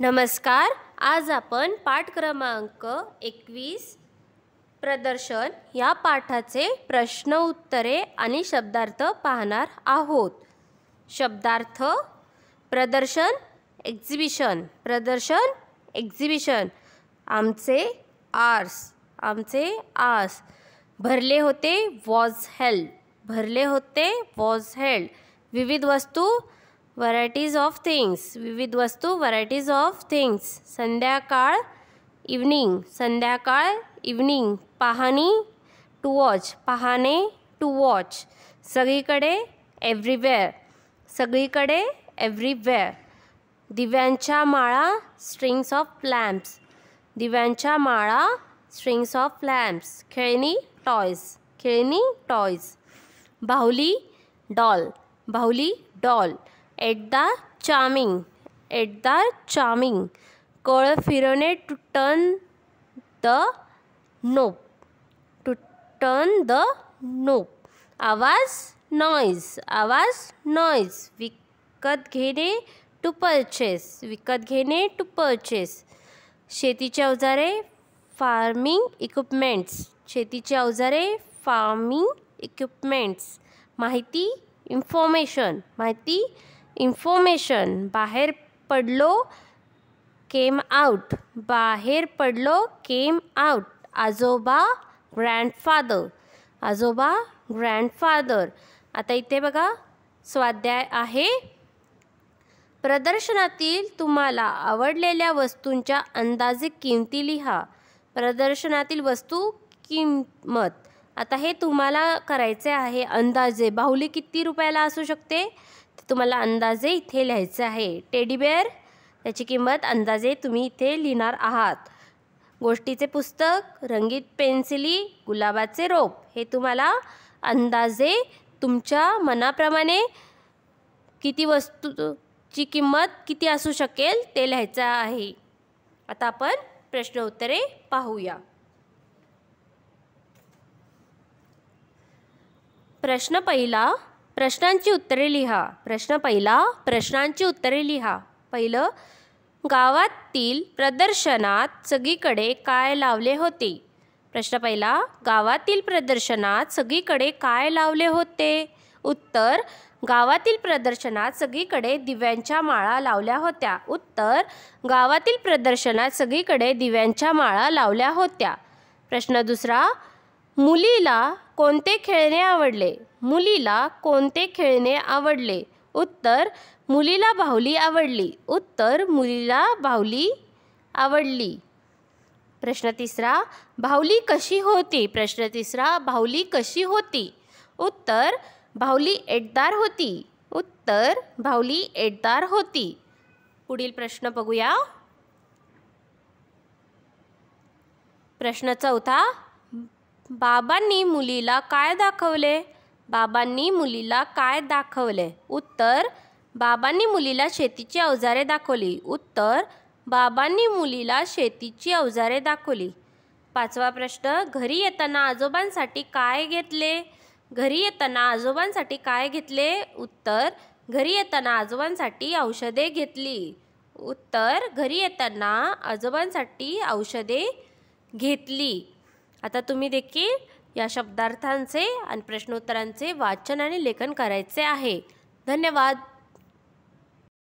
नमस्कार आज आपण पाठ क्रमांक एकवीस प्रदर्शन या पाठाचे प्रश्न उत्तरे आणि शब्दार्थ पाहणार आहोत शब्दार्थ प्रदर्शन एक्झिबिशन प्रदर्शन एक्झिबिशन आमचे आर्स आमचे आस भरले होते वॉज हेल्ड भरले होते वॉज हेल्ड विविध वस्तू व्हरायटीज ऑफ थिंग्स विविध वस्तू व्हरायटीज ऑफ थिंग्स संध्याकाळ इव्हनिंग संध्याकाळ इव्हनिंग पाहणी टू वॉच पाहणे टू वॉच सगळीकडे एव्हरीवेअर सगळीकडे एव्हरीवेअर दिव्यांच्या माळा स्ट्रिंग्स ऑफ लॅम्प्स दिव्यांच्या माळा स्ट्रिंग्स ऑफ लॅम्प्स खेळणी टॉयज खेळणी टॉयज बाहुली डॉल बाहुली doll at the charming at the charming कळ फिरवणे to turn the knob to turn the knob आवाज नॉईज आवाज नॉइज विकत घेणे टू परचेस विकत घेणे टू परचेस शेतीची अवजारे फार्मिंग इक्विपमेंट्स शेतीची अवजारे फार्मिंग इक्विपमेंट्स माहिती इन्फॉर्मेशन माहिती इन्फॉर्मेशन बाहेर पडलो केम आउट बाहेर पडलो केम आउट आजोबा ग्रँडफादर आजोबा ग्रँडफादर आता इथे बघा स्वाध्याय आहे प्रदर्शनातील तुम्हाला आवडलेल्या वस्तूंच्या अंदाजे किमती लिहा प्रदर्शनातील वस्तू किंमत आता हे तुम्हाला करायचे आहे अंदाजे बाहुली किती रुपयाला असू शकते तुम्हाला अंदाजे इथे लिहायचं आहे टेडीबेअर त्याची किंमत अंदाजे तुम्ही इथे लिहिणार आहात गोष्टीचे पुस्तक रंगीत पेन्सिली गुलाबाचे रोप हे तुम्हाला अंदाजे तुमच्या मनाप्रमाणे किती वस्तूची किंमत किती असू शकेल ते लिहायचं आहे आता आपण प्रश्न उत्तरे पाहूया प्रश्न पहिला प्रश्नांची उत्तरे लिहा प्रश्न पहिला प्रश्नांची उत्तरे लिहा पहिलं गावातील प्रदर्शनात सगळीकडे काय लावले होते प्रश्न पहिला गावातील प्रदर्शनात सगळीकडे काय लावले होते उत्तर गावातील प्रदर्शनात सगळीकडे दिव्यांच्या माळा लावल्या होत्या उत्तर गावातील प्रदर्शनात सगळीकडे दिव्यांच्या माळा लावल्या होत्या प्रश्न दुसरा मुलीला कोणते खेळणे आवडले मुलीला कोणते खेळणे आवडले उत्तर मुलीला बाहुली आवडली उत्तर मुलीला बाहुली आवडली प्रश्न तिसरा बाहुली कशी होती प्रश्न तिसरा बाहुली कशी होती उत्तर बाहुली एटदार होती उत्तर बाहुली एटदार होती पुढील प्रश्न बघूया प्रश्न चौथा बाबांनी मुलीला काय दाखवले बाबांनी मुलीला काय दाखवले उत्तर बाबांनी मुलीला शेतीची अवजारे दाखवली उत्तर बाबांनी मुलीला शेतीची अवजारे दाखवली पाचवा प्रश्न घरी येताना आजोबांसाठी काय घेतले घरी येताना आजोबांसाठी काय घेतले उत्तर घरी येताना आजोबांसाठी औषधे घेतली उत्तर घरी येताना आजोबांसाठी औषधे घेतली आता तुम्ही देखील या शब्दार्थांचे आणि प्रश्नोत्तरांचे वाचन आणि लेखन करायचे आहे धन्यवाद